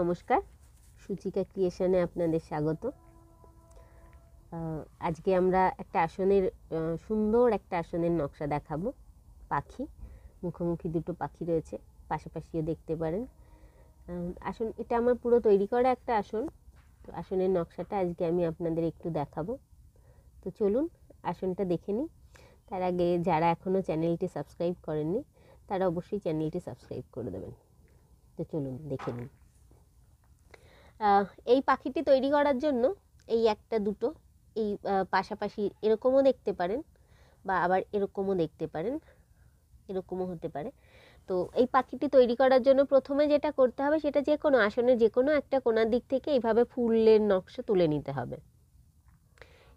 নমস্কার সুচিকা ক্রিয়েশনে আপনাদের স্বাগত আজকে আমরা একটা আসনের সুন্দর একটা আসনের নকশা দেখাবো পাখি মুখোমুখি দুটো পাখি রয়েছে পাশাপাশিও দেখতে পারেন আসন এটা আমার পুরো তৈরি করা একটা আসন তো আসনের নকশাটা আজকে আমি আপনাদের একটু দেখাবো তো চলুন আসনটা দেখে নিই তার আগে যারা এখনও চ্যানেলটি সাবস্ক্রাইব করেননি তারা অবশ্যই চ্যানেলটি সাবস্ক্রাইব করে দেবেন তো চলুন দেখে নিন এই পাখিটি তৈরি করার জন্য এই একটা দুটো এই পাশাপাশি এরকমও দেখতে পারেন বা আবার এরকমও দেখতে পারেন এরকমও হতে পারে তো এই পাখিটি তৈরি করার জন্য প্রথমে যেটা করতে হবে সেটা যে কোনো আসনে যে কোনো একটা কোনার দিক থেকে এইভাবে ফুলের নকশা তুলে নিতে হবে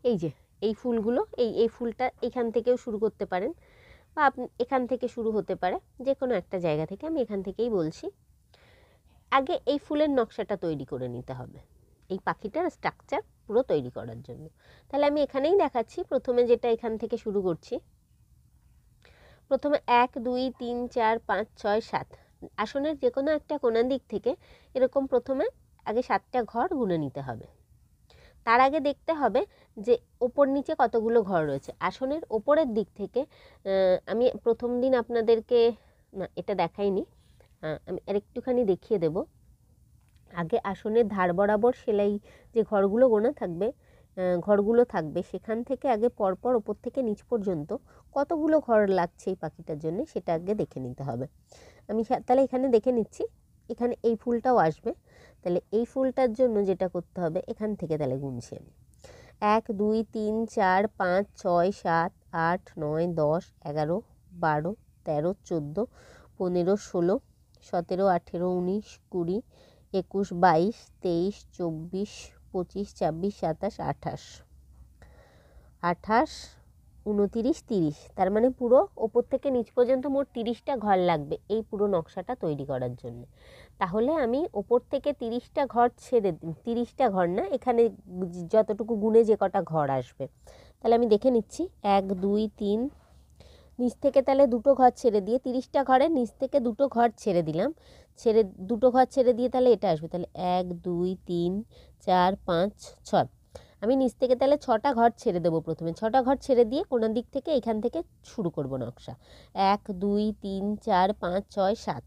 এই যে এই ফুলগুলো এই এই ফুলটা এখান থেকেও শুরু করতে পারেন বা আপনি এখান থেকে শুরু হতে পারে যে কোনো একটা জায়গা থেকে আমি এখান থেকেই বলছি আগে এই ফুলের নকশাটা তৈরি করে নিতে হবে এই পাখিটার স্ট্রাকচার পুরো তৈরি করার জন্য তাহলে আমি এখানেই দেখাচ্ছি প্রথমে যেটা এখান থেকে শুরু করছি প্রথমে এক দুই তিন চার পাঁচ ছয় সাত আসনের যে কোনো একটা কোনা দিক থেকে এরকম প্রথমে আগে সাতটা ঘর গুনে নিতে হবে তার আগে দেখতে হবে যে ওপর নিচে কতগুলো ঘর রয়েছে আসনের ওপরের দিক থেকে আমি প্রথম দিন আপনাদেরকে না এটা দেখাইনি আমি আরেকটুখানি দেখিয়ে দেব আগে আসনের ধার বরাবর সেলাই যে ঘরগুলো গোনা থাকবে ঘরগুলো থাকবে সেখান থেকে আগে পরপর ওপর থেকে নিচ পর্যন্ত কতগুলো ঘর লাগছে এই পাখিটার জন্য সেটা আগে দেখে নিতে হবে আমি তাহলে এখানে দেখে নিচ্ছি এখানে এই ফুলটাও আসবে তাহলে এই ফুলটার জন্য যেটা করতে হবে এখান থেকে তাহলে গুনছি আমি এক দুই তিন চার পাঁচ ছয় সাত আট নয় দশ এগারো বারো তেরো চোদ্দো পনেরো ষোলো সতেরো আঠেরো উনিশ কুড়ি একুশ বাইশ তেইশ চব্বিশ পঁচিশ ছাব্বিশ সাতাশ আঠাশ আঠাশ উনতিরিশ তিরিশ তার মানে পুরো ওপর থেকে নিচ পর্যন্ত মোট তিরিশটা ঘর লাগবে এই পুরো নকশাটা তৈরি করার জন্য তাহলে আমি ওপর থেকে তিরিশটা ঘর ছেড়ে তিরিশটা ঘর না এখানে যতটুকু গুণে যে কটা ঘর আসবে তাহলে আমি দেখে নিচ্ছি এক দুই তিন নিচ থেকে তাহলে দুটো ঘর ছেড়ে দিয়ে তিরিশটা ঘরে নিচ থেকে দুটো ঘর ছেড়ে দিলাম ছেড়ে দুটো ঘর ছেড়ে দিয়ে তাহলে এটা আসবে তাহলে এক দুই তিন চার পাঁচ ছয় আমি নিচ থেকে তাহলে ছটা ঘর ছেড়ে দেবো প্রথমে ছটা ঘর ছেড়ে দিয়ে কোনো দিক থেকে এখান থেকে শুরু করব নকশা এক দুই তিন চার পাঁচ ছয় সাত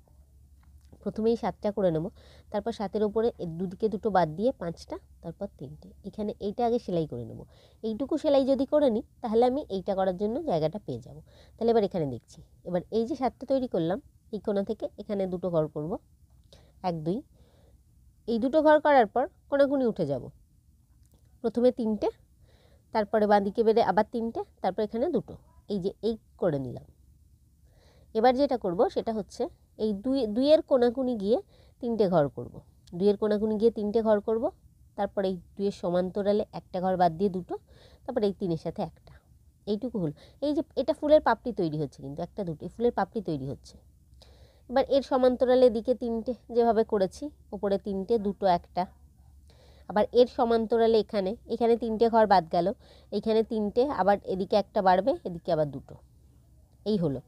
প্রথমেই সাতটা করে নেব তারপর সাতের ওপরে দুদিকে দুটো বাদ দিয়ে পাঁচটা তারপর তিনটে এখানে এইটা আগে সেলাই করে নেব এইটুকু সেলাই যদি করে নিই তাহলে আমি এইটা করার জন্য জায়গাটা পেয়ে যাব তাহলে এবার এখানে দেখছি এবার এই যে সাতটা তৈরি করলাম এই কোনা থেকে এখানে দুটো ঘর করব এক দুই এই দুটো ঘর করার পর কোনাকুনি উঠে যাব প্রথমে তিনটে তারপরে বাঁদিকে বেড়ে আবার তিনটে তারপর এখানে দুটো এই যে এই করে নিলাম এবার যেটা করব সেটা হচ্ছে এই দুই দুইয়ের কোনাকুনি গিয়ে তিনটে ঘর করব। দুইয়ের কোনাকুনি গিয়ে তিনটে ঘর করব। তারপরে এই দুইয়ের সমান্তরালে একটা ঘর বাদ দিয়ে দুটো তারপরে এই তিনের সাথে একটা এইটুকু হলো এই যে এটা ফুলের পাপড়ি তৈরি হচ্ছে কিন্তু একটা দুটো ফুলের পাপড়ি তৈরি হচ্ছে এবার এর সমান্তরালে দিকে তিনটে যেভাবে করেছি ওপরে তিনটে দুটো একটা আবার এর সমান্তরালে এখানে এখানে তিনটে ঘর বাদ গেল এখানে তিনটে আবার এদিকে একটা বাড়বে এদিকে আবার দুটো এই হলো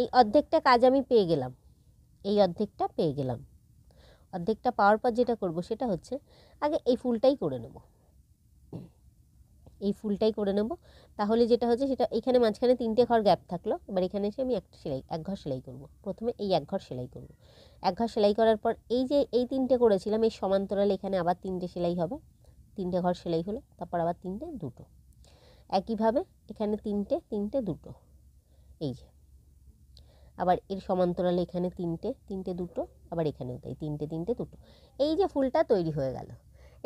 এই অর্ধেকটা কাজ আমি পেয়ে গেলাম এই অর্ধেকটা পেয়ে গেলাম অর্ধেকটা পাওয়ার পর যেটা করব সেটা হচ্ছে আগে এই ফুলটাই করে নেব এই ফুলটাই করে নেব তাহলে যেটা হচ্ছে সেটা এখানে মাঝখানে তিনটে ঘর গ্যাপ থাকলো এবার এখানে এসে আমি একটা সেলাই এক ঘর সেলাই করব প্রথমে এই এক ঘর সেলাই করব এক ঘর সেলাই করার পর এই যে এই তিনটে করেছিলাম এই সমান্তরাল এখানে আবার তিনটে সেলাই হবে তিনটে ঘর সেলাই হলো তারপর আবার তিনটে দুটো একইভাবে এখানে তিনটে তিনটে দুটো এই যে আবার এর সমান্তরালে এখানে তিনটে তিনটে দুটো আবার এখানেও তাই তিনটে তিনটে দুটো এই যে ফুলটা তৈরি হয়ে গেল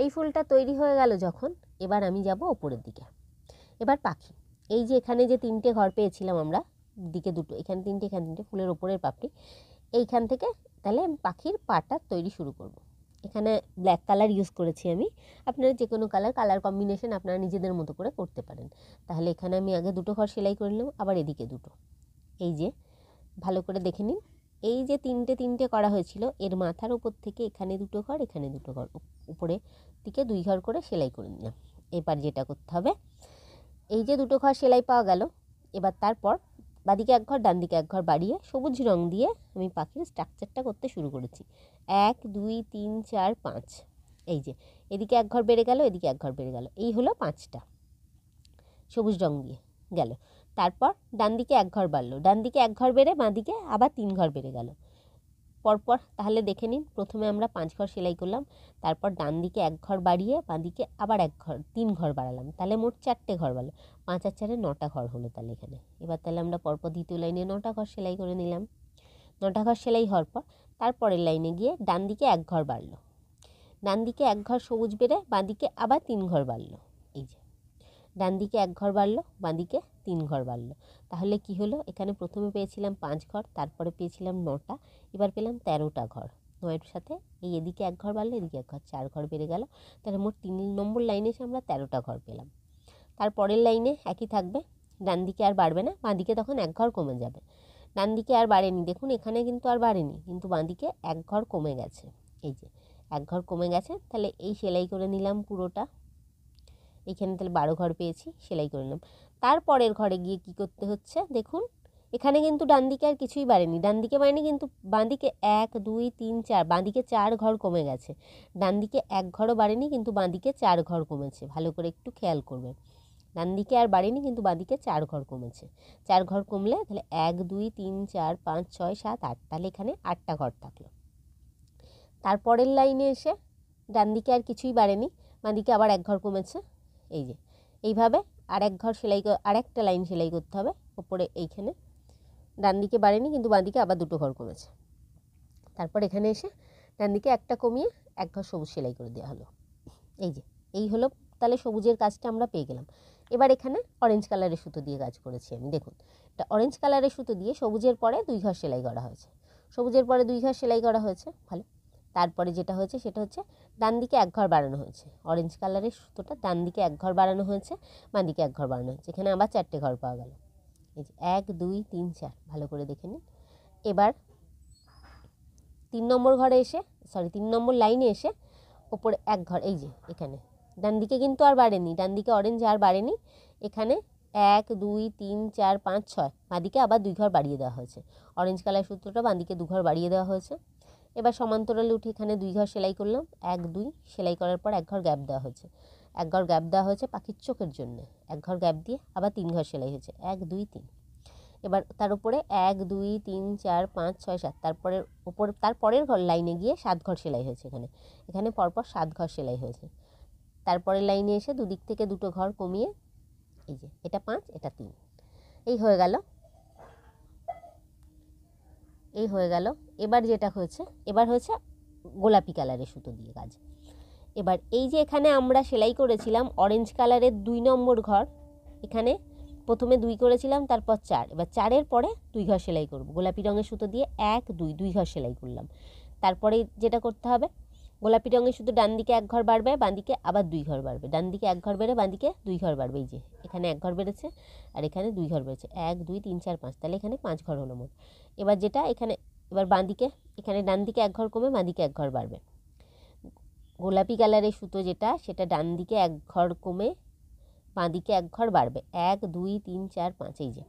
এই ফুলটা তৈরি হয়ে গেল যখন এবার আমি যাব ওপরের দিকে এবার পাখি এই যে এখানে যে তিনটে ঘর পেয়েছিলাম আমরা দিকে দুটো এখানে তিনটে এখানে তিনটে ফুলের ওপরের পাপড়ি এইখান থেকে তাহলে পাখির পাটা তৈরি শুরু করব। এখানে ব্ল্যাক কালার ইউজ করেছি আমি আপনারা যে কোনো কালার কালার কম্বিনেশন আপনারা নিজেদের মতো করে করতে পারেন তাহলে এখানে আমি আগে দুটো ঘর সেলাই করে নিলাম আবার এদিকে দুটো এই যে ভালো করে দেখে নিন এই যে তিনটে তিনটে করা হয়েছিল এর মাথার উপর থেকে এখানে দুটো ঘর এখানে দুটো ঘর উপরে দিকে দুই ঘর করে সেলাই করে নিলাম এবার যেটা করতে হবে এই যে দুটো ঘর সেলাই পাওয়া গেল এবার তারপর বাদিকে এক ঘর ডান দিকে এক ঘর বাড়িয়ে সবুজ রং দিয়ে আমি পাখির স্ট্রাকচারটা করতে শুরু করেছি এক দুই তিন চার পাঁচ এই যে এদিকে এক ঘর বেড়ে গেল এদিকে এক ঘর বেড়ে গেল এই হলো পাঁচটা সবুজ রং দিয়ে গেল তারপর ডান দিকে এক ঘর বাড়লো ডান দিকে এক ঘর বেড়ে বাঁ দিকে আবার তিন ঘর বেড়ে গেল পরপর তাহলে দেখে নিন প্রথমে আমরা পাঁচ ঘর সেলাই করলাম তারপর ডান দিকে এক ঘর বাড়িয়ে বাঁ দিকে আবার এক ঘর তিন ঘর বাড়ালাম তাহলে মোট চারটে ঘর বাড়লো পাঁচ আর চারে নটা ঘর হলো তাহলে এখানে এবার তাহলে আমরা পরপর দ্বিতীয় লাইনে নটা ঘর সেলাই করে নিলাম নটা ঘর সেলাই হওয়ার পর তারপরের লাইনে গিয়ে ডান দিকে এক ঘর বাড়লো ডান দিকে এক ঘর সবুজ বেড়ে বাঁ দিকে আবার তিন ঘর বাড়লো এই যে ডান দিকে এক ঘর বাড়লো বাঁ দিকে তিন ঘর বাড়লো তাহলে কি হলো এখানে প্রথমে পেয়েছিলাম পাঁচ ঘর তারপরে পেয়েছিলাম নটা এবার পেলাম তেরোটা ঘর নয়ের সাথে এই এদিকে এক ঘর বাড়লো এদিকে এক ঘর চার ঘর বেড়ে গেল তাহলে মোট তিন নম্বর লাইনে এসে আমরা তেরোটা ঘর পেলাম তার পরের লাইনে একই থাকবে ডান দিকে আর বাড়বে না বাঁ দিকে তখন এক ঘর কমে যাবে ডান দিকে আর বাড়েনি দেখুন এখানে কিন্তু আর বাড়েনি কিন্তু বাঁ দিকে এক ঘর কমে গেছে এই যে এক ঘর কমে গেছে তাহলে এই সেলাই করে নিলাম পুরোটা এখানে তাহলে বারো ঘর পেয়েছি সেলাই করে নিলাম তারপরের ঘরে গিয়ে কি করতে হচ্ছে দেখুন এখানে কিন্তু ডান দিকে আর কিছুই বাড়েনি ডান দিকে বাড়েনি কিন্তু বাঁ দিকে এক দুই তিন চার বাঁ দিকে চার ঘর কমে গেছে ডান দিকে এক ঘরও বাড়েনি কিন্তু বাঁ দিকে চার ঘর কমেছে ভালো করে একটু খেয়াল করবেন ডান দিকে আর বাড়েনি কিন্তু বাঁ দিকে চার ঘর কমেছে চার ঘর কমলে তাহলে এক দুই তিন চার পাঁচ ছয় সাত আট তাহলে এখানে আটটা ঘর থাকলো তারপরের লাইনে এসে ডান দিকে আর কিছুই বাড়েনি বাঁ দিকে আবার এক ঘর কমেছে এই যে এইভাবে আর এক ঘর সেলাই আর একটা লাইন সেলাই করতে হবে ওপরে এইখানে ডান দিকে বাড়েনি কিন্তু বাঁ দিকে আবার দুটো ঘর কমেছে তারপর এখানে এসে ডান দিকে একটা কমিয়ে এক ঘর সবুজ সেলাই করে দেওয়া হলো এই যে এই হলো তাহলে সবুজের কাজটা আমরা পেয়ে গেলাম এবার এখানে অরেঞ্জ কালারের সুতো দিয়ে কাজ করেছি আমি দেখুন এটা অরেঞ্জ কালারের সুতো দিয়ে সবুজের পরে দুই ঘর সেলাই করা হয়েছে সবুজের পরে দুই ঘর সেলাই করা হয়েছে ভালো তারপরে যেটা হয়েছে সেটা হচ্ছে ডান দিকে এক ঘর বাড়ানো হয়েছে অরেঞ্জ কালারের সুতোটা ডান দিকে এক ঘর বাড়ানো হয়েছে বাঁ দিকে এক ঘর বাড়ানো হয়েছে এখানে আবার চারটে ঘর পাওয়া গেল এই যে এক দুই তিন চার ভালো করে দেখে নিন এবার তিন নম্বর ঘরে এসে সরি তিন নম্বর লাইনে এসে ওপরে এক ঘর এই যে এখানে ডান দিকে কিন্তু আর বাড়েনি ডান দিকে অরেঞ্জ আর বাড়েনি এখানে এক দুই তিন চার পাঁচ ছয় বাঁদিকে আবার দুই ঘর বাড়িয়ে দেওয়া হয়েছে অরেঞ্জ কালার সূত্রটা বাঁদিকে দু ঘর বাড়িয়ে দেওয়া হয়েছে এবার সমান্তরালে উঠে এখানে দুই ঘর সেলাই করলাম এক দুই সেলাই করার পর এক ঘর গ্যাপ দেওয়া হয়েছে এক ঘর গ্যাপ দেওয়া হয়েছে পাখির চোখের জন্য এক ঘর গ্যাপ দিয়ে আবার তিন ঘর সেলাই হয়েছে এক দুই তিন এবার তার উপরে এক দুই তিন চার পাঁচ ছয় সাত তারপরের ওপর তারপরের ঘর লাইনে গিয়ে সাত ঘর সেলাই হয়েছে এখানে এখানে পরপর সাত ঘর সেলাই হয়েছে তারপরের লাইনে এসে দুদিক থেকে দুটো ঘর কমিয়ে এই যে এটা পাঁচ এটা তিন এই হয়ে গেল এই হয়ে গেল এবার যেটা হয়েছে এবার হয়েছে গোলাপি কালারের সুতো দিয়ে কাজ এবার এই যে এখানে আমরা সেলাই করেছিলাম অরেঞ্জ কালারের দুই নম্বর ঘর এখানে প্রথমে দুই করেছিলাম তারপর চার এবার চারের পরে দুই ঘর সেলাই করব গোলাপি রঙের সুতো দিয়ে এক দুই দুই ঘর সেলাই করলাম তারপরে যেটা করতে হবে গোলাপি রঙে শুধু ডান দিকে এক ঘর বাড়বে বাঁ দিকে আবার দুই ঘর বাড়বে ডান দিকে এক ঘর বেড়ে বাঁ দিকে দুই ঘর বাড়বে এই যে এখানে এক ঘর বেড়েছে আর এখানে দুই ঘর বেড়েছে এক দুই তিন চার পাঁচ তাহলে এখানে পাঁচ ঘর হলো মোট এবার যেটা এখানে এবার বাঁ দিকে এখানে ডান দিকে এক ঘর কমে বাঁ দিকে এক ঘর বাড়বে গোলাপি কালারের সুতো যেটা সেটা ডান দিকে এক ঘর কমে বাঁ দিকে এক ঘর বাড়বে এক দুই তিন চার পাঁচ এই যে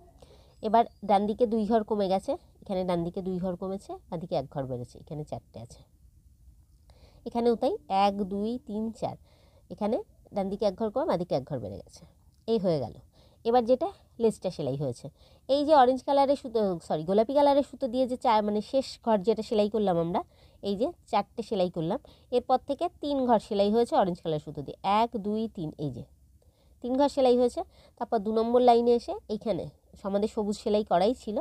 এবার ডান দিকে দুই ঘর কমে গেছে এখানে ডান দিকে দুই ঘর কমেছে বাঁ দিকে এক ঘর বেড়েছে এখানে চারটে আছে এখানেও তাই এক দুই তিন চার এখানে ডান দিকে এক ঘর কম আদিকে এক ঘর বেড়ে গেছে এই হয়ে গেল এবার যেটা লেসটা সেলাই হয়েছে এই যে অরেঞ্জ কালারের সুতো সরি গোলাপি কালারের সুতো দিয়ে যে চা মানে শেষ ঘর যেটা সেলাই করলাম আমরা এই যে চারটে সেলাই করলাম এরপর থেকে তিন ঘর সেলাই হয়েছে অরেঞ্জ কালার সুতো দিয়ে এক দুই তিন এই যে তিন ঘর সেলাই হয়েছে তারপর দু নম্বর লাইনে এসে এইখানে আমাদের সবুজ সেলাই করাই ছিল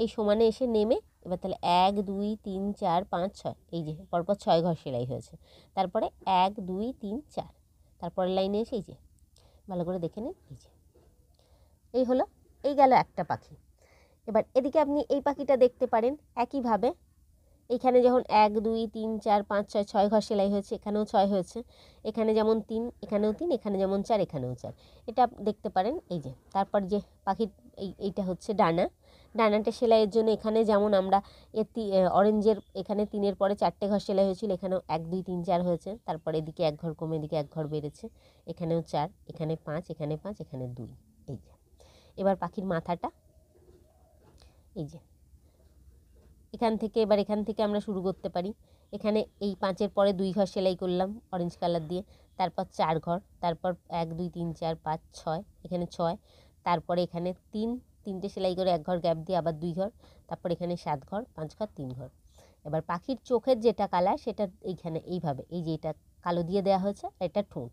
এই সমানে এসে নেমে এবার তাহলে এক দুই তিন চার পাঁচ ছয় এই যে পরপর ছয় ঘর সেলাই হয়েছে তারপরে এক দুই তিন চার তারপরের লাইনে এসে এই যে ভালো করে দেখে নিন এই যে এই হলো এই গেল একটা পাখি এবার এদিকে আপনি এই পাখিটা দেখতে পারেন একইভাবে এখানে যখন এক দুই তিন চার পাঁচ ছয় ছয় ঘর সেলাই হয়েছে এখানেও ছয় হয়েছে এখানে যেমন তিন এখানেও তিন এখানে যেমন চার এখানেও চার এটা দেখতে পারেন এই যে তারপর যে পাখির এই এইটা হচ্ছে ডানা ডানাটা সেলাইয়ের জন্য এখানে যেমন আমরা এ অরেঞ্জের এখানে তিনের পরে চারটে ঘর সেলাই হয়েছিল এখানেও এক দুই তিন চার হয়েছে তারপর এদিকে এক ঘর কমে এদিকে এক ঘর বেড়েছে এখানেও চার এখানে পাঁচ এখানে পাঁচ এখানে দুই এই যে এবার পাখির মাথাটা এই যে এখান থেকে এবার এখান থেকে আমরা শুরু করতে পারি এখানে এই পাঁচের পরে দুই ঘর সেলাই করলাম অরেঞ্জ কালার দিয়ে তারপর চার ঘর তারপর এক দুই তিন চার পাঁচ ছয় এখানে ছয় তারপরে এখানে তিন তিনটে সেলাই করে এক ঘর গ্যাপ দিয়ে আবার দুই ঘর তারপর এখানে সাত ঘর পাঁচ ঘর তিন ঘর এবার পাখির চোখের যেটা কালার সেটা এইখানে এইভাবে এই যে এটা কালো দিয়ে দেওয়া হয়েছে এটা ঠোঁট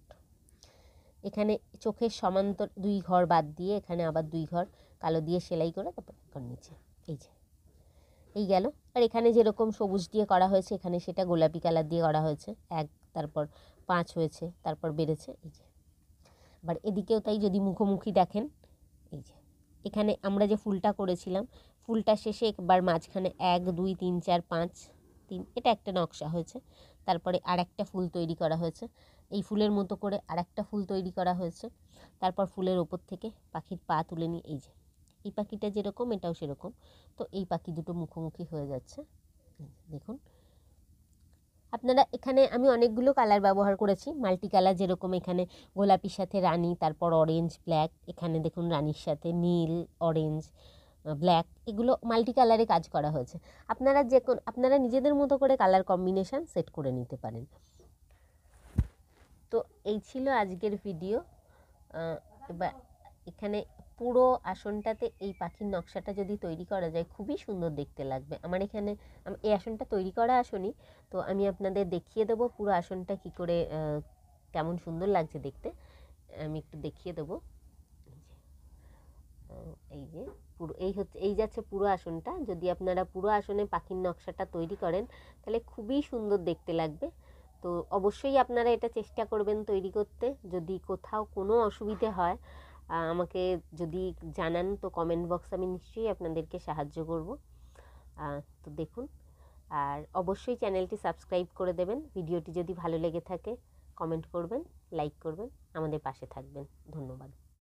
এখানে চোখের সমান্তর দুই ঘর বাদ দিয়ে এখানে আবার দুই ঘর কালো দিয়ে সেলাই করে তারপর নিচে এই যে এই গেল আর এখানে যেরকম সবুজ দিয়ে করা হয়েছে এখানে সেটা গোলাপি কালার দিয়ে করা হয়েছে এক তারপর পাঁচ হয়েছে তারপর বেড়েছে এই যে আবার এদিকেও তাই যদি মুখোমুখি দেখেন এই যে এখানে আমরা যে ফুলটা করেছিলাম ফুলটা শেষে একবার মাঝখানে এক দুই তিন চার পাঁচ তিন এটা একটা নকশা হয়েছে তারপরে আর একটা ফুল তৈরি করা হয়েছে এই ফুলের মতো করে আর একটা ফুল তৈরি করা হয়েছে তারপর ফুলের ওপর থেকে পাখির পা তুলে নিয়ে এই যে এই পাখিটা যেরকম এটাও সেরকম তো এই পাখি দুটো মুখোমুখি হয়ে যাচ্ছে দেখুন আপনারা এখানে আমি অনেকগুলো কালার ব্যবহার করেছি মাল্টি কালার যেরকম এখানে গোলাপির সাথে রানি তারপর অরেঞ্জ ব্ল্যাক এখানে দেখুন রানির সাথে নীল অরেঞ্জ ব্ল্যাক এগুলো মাল্টি কালারে কাজ করা হয়েছে আপনারা যে কোন আপনারা নিজেদের মতো করে কালার কম্বিনেশান সেট করে নিতে পারেন তো এই ছিল আজকের ভিডিও এবার এখানে পুরো আসনটাতে এই পাখির নকশাটা যদি তৈরি করা যায় খুবই সুন্দর দেখতে লাগবে আমার এখানে এই আসনটা তৈরি করা আসনই তো আমি আপনাদের দেখিয়ে দেবো পুরো আসনটা কি করে কেমন সুন্দর লাগছে দেখতে আমি একটু দেখিয়ে দেবো এই যে পুরো এই হচ্ছে এই যাচ্ছে পুরো আসনটা যদি আপনারা পুরো আসনে পাখির নকশাটা তৈরি করেন তাহলে খুবই সুন্দর দেখতে লাগবে তো অবশ্যই আপনারা এটা চেষ্টা করবেন তৈরি করতে যদি কোথাও কোনো অসুবিধে হয় আমাকে যদি জানান তো কমেন্ট বক্স আমি নিশ্চয়ই আপনাদেরকে সাহায্য করব তো দেখুন আর অবশ্যই চ্যানেলটি সাবস্ক্রাইব করে দেবেন ভিডিওটি যদি ভালো লেগে থাকে কমেন্ট করবেন লাইক করবেন আমাদের পাশে থাকবেন ধন্যবাদ